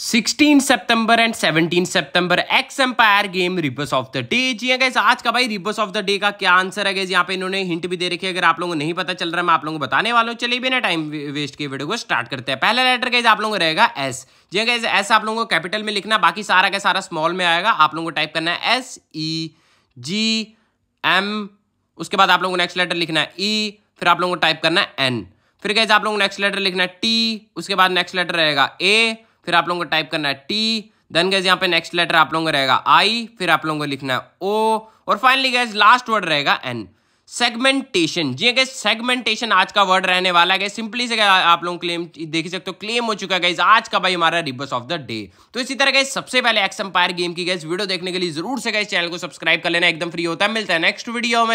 16 सितंबर एंड 17 सितंबर X empire game rebus of the day जी गैस हाँ आज का भाई रिबर्स ऑफ द डे का क्या आंसर है गैस यहाँ पे इन्होंने हिंट भी दे रखी है अगर आप लोगों को नहीं पता चल रहा है मैं आप लोगों को बताने वाला हूँ चलिए बिना टाइम वेस्ट के वीडियो को स्टार्ट करते हैं पहला लेटर गैस आप लोगों को रहेगा एस जी गैस हाँ एस आप लोगों को कैपिटल में लिखना बाकी सारा का सारा स्मॉल में आएगा आप लोगों को टाइप करना है एस ई जी एम उसके बाद आप लोगों को नेक्स्ट लेटर लिखना है ई e, फिर आप लोगों को टाइप करना है एन फिर गैस आप लोगों को नेक्स्ट लेटर लिखना है टी उसके बाद नेक्स्ट लेटर रहेगा ए फिर आप लोगों को टाइप करना है टी देन गैस यहाँ पे नेक्स्ट लेटर आप लोगों को रहेगा आई फिर आप लोगों को लिखना है ओ और फाइनली गैस लास्ट वर्ड रहेगा एन सेगमेंटेशन जी गैस सेगमेंटेशन आज का वर्ड रहने वाला है सिंपली से आप लोग क्लेम देख सकते हो क्लेम हो चुका है आज का भाई हमारा रिबस ऑफ द डे तो इसी तरह गए सबसे पहले एक्स एम्पायर गेम की गैस वीडियो देखने के लिए जरूर से गए चैनल को सब्सक्राइब कर लेना एकदम फ्री होता है मिलता है नेक्स्ट वीडियो में